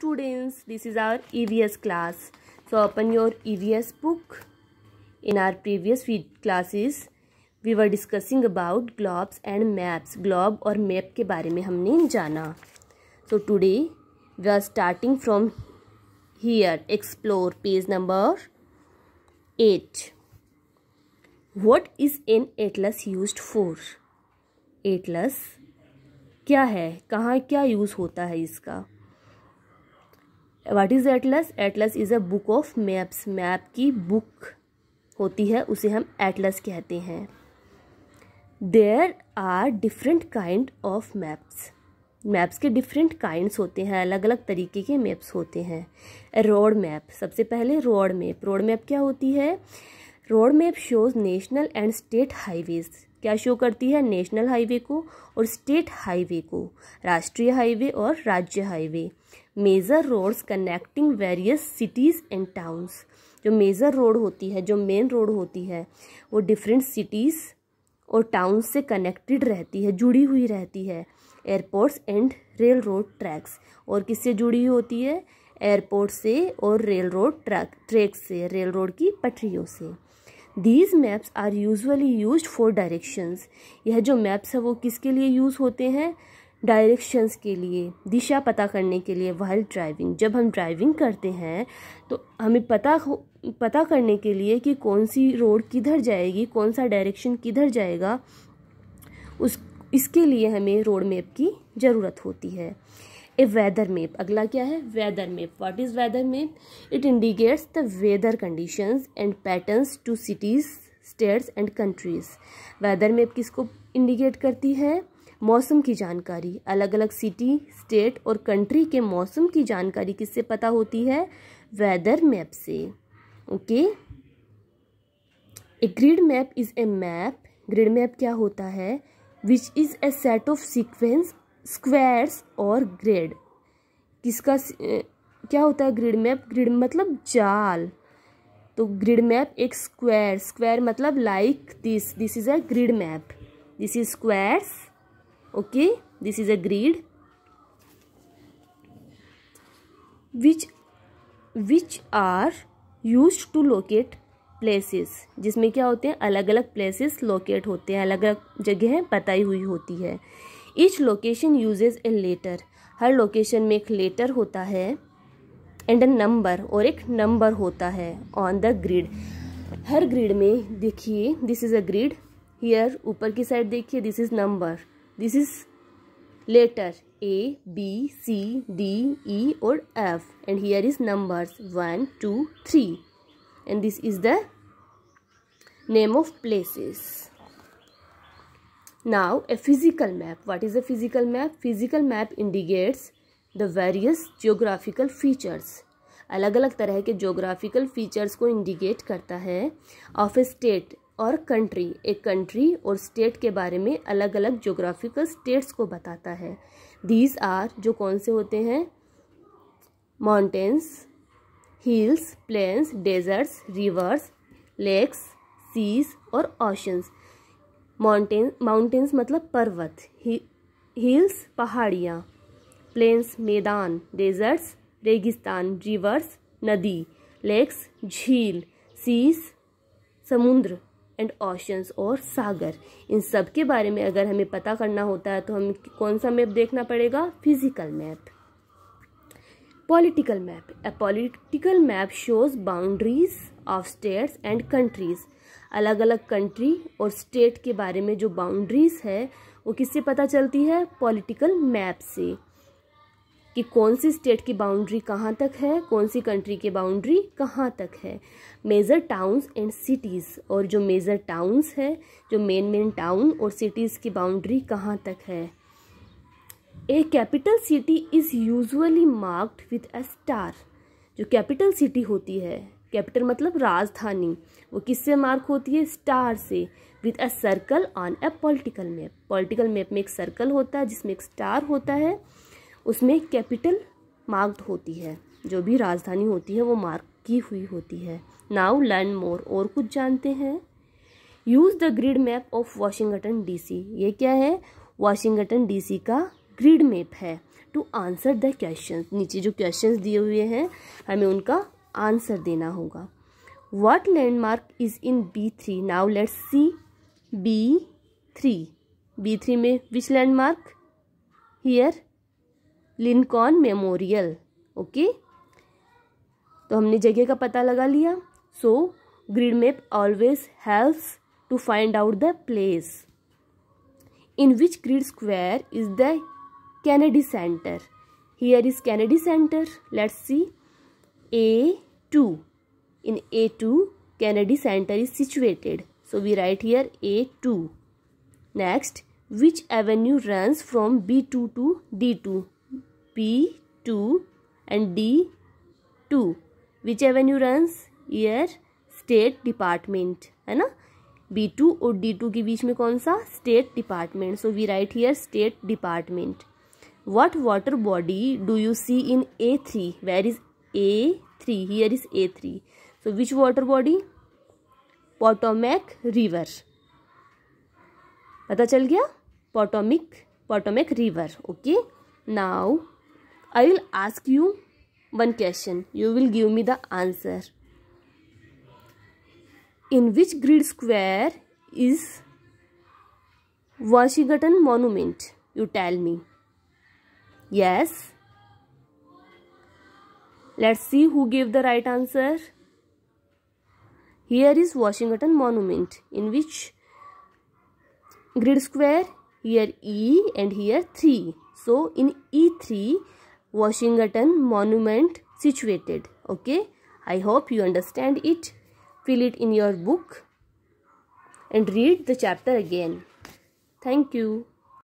students this is our evs class so open your evs book in our previous classes we were discussing about globes and maps globe or map ke bare mein humne jana so today we are starting from here explore page number 8 what is an atlas used for atlas क्या है कहाँ क्या use होता है इसका what is atlas atlas is a book of maps map की book होती है उसे हम एटलस कहते हैं there are different kind of maps maps के डिफरेंट काइंड्स होते हैं अलग अलग तरीके के मैप्स होते हैं रोड मैप सबसे पहले रोड मैप रोड मैप क्या होती है road map shows national and state highways क्या शो करती है नेशनल हाईवे को और स्टेट हाईवे को राष्ट्रीय हाईवे और राज्य highway major roads connecting various cities and towns जो मेजर रोड होती है जो मेन रोड होती है वो डिफरेंट सिटीज़ और टाउन से कनेक्टेड रहती है जुड़ी हुई रहती है airports and railroad tracks और किससे जुड़ी हुई होती है एयरपोर्ट से और रेल रोड ट्रैक ट्रैक से रेल रोड की पटरियों से these maps are usually use for directions यह जो मैप्स है वो किसके लिए यूज़ होते हैं डायरेक्शंस के लिए दिशा पता करने के लिए वाइल्ड ड्राइविंग जब हम ड्राइविंग करते हैं तो हमें पता पता करने के लिए कि कौन सी रोड किधर जाएगी कौन सा डायरेक्शन किधर जाएगा उस इसके लिए हमें रोड मैप की ज़रूरत होती है ए वेदर मैप अगला क्या है weather map what is weather map it indicates the weather conditions and patterns to cities states and countries weather map किसको इंडिकेट करती है मौसम की जानकारी अलग अलग सिटी स्टेट और कंट्री के मौसम की जानकारी किससे पता होती है वेदर मैप से okay a grid map is a map grid map क्या होता है which is a set of sequence squares और ग्रेड किसका क्या होता है ग्रिड मैप ग्रिड मतलब जाल तो ग्रिड मैप एक स्क्वायर स्क्वायर मतलब like this this is a grid map this is squares okay this is a agreed which which are used to locate places जिसमें क्या होते हैं अलग अलग places locate होते हैं अलग अलग जगह बताई हुई होती है each location uses a letter her location में एक letter होता है एंड अ नंबर और एक नंबर होता है ऑन द ग्रिड हर ग्रिड में देखिए this is a grid here ऊपर की साइड देखिए this is number this is letter A B C D E और F and here is number one two three and this is the name of places now a physical map what is a physical map physical map indicates the various geographical features अलग अलग तरह के geographical features को indicate करता है of a state और country एक country और स्टेट के बारे में अलग अलग जोग्राफिकल स्टेट्स को बताता है दीज आर जो कौन से होते हैं mountains hills plains deserts rivers lakes seas और ऑशंस माउंटेन माउंटेंस मतलब पर्वत हिल्स पहाड़ियाँ प्लेन्स मैदान डेजर्ट्स रेगिस्तान रिवर्स नदी लेक्स झील सीस समुद्र एंड ऑशंस और सागर इन सब के बारे में अगर हमें पता करना होता है तो हम कौन सा मैप देखना पड़ेगा physical map political map a political map shows boundaries of states and countries अलग अलग कंट्री और स्टेट के बारे में जो बाउंड्रीज़ है वो किससे पता चलती है पॉलिटिकल मैप से कि कौन सी स्टेट की बाउंड्री कहाँ तक है कौन सी कंट्री की बाउंड्री कहाँ तक है मेजर टाउन्स एंड सिटीज़ और जो मेजर टाउन्स है जो मेन मेन टाउन और सिटीज़ की बाउंड्री कहाँ तक है a capital city is usually marked with a star जो कैपिटल सिटी होती है कैपिटल मतलब राजधानी वो किससे मार्क होती है स्टार से with a circle on a political map political map में एक सर्कल होता है जिसमें एक स्टार होता है उसमें कैपिटल मार्क्ड होती है जो भी राजधानी होती है वो मार्क की हुई होती है नाउ लर्न मोर और कुछ जानते हैं use the grid map of Washington DC ये क्या है वाशिंगटन डीसी का ग्रिड मैप है टू आंसर द क्वेश्चन नीचे जो क्वेश्चन दिए हुए हैं हमें उनका आंसर देना होगा what landmark is in B three now let's see B three B three में which landmark here Lincoln Memorial okay तो हमने जगह का पता लगा लिया so grid map always helps to find out the place in which grid square is the Kennedy Center here is Kennedy Center let's see A two in A two Kennedy Center is situated so we write here A to next which avenue runs from B two to D two P two and D two. which avenue runs here? State Department, है ना B two और D two के बीच में कौन सा State Department? So we write here State Department. what water body do you see in A three? where is A three? here is A three. so which water body potomac river पता चल गया Potomac Potomac river okay now I will ask you one question. You will give me the answer. In which grid square is Washington Monument? You tell me. Yes. Let's see who gave the right answer. Here is Washington Monument. In which grid square? Here E and here 3. So in E3 Washington Monument situated. Okay, I hope you understand it. Fill it in your book and read the chapter again. Thank you.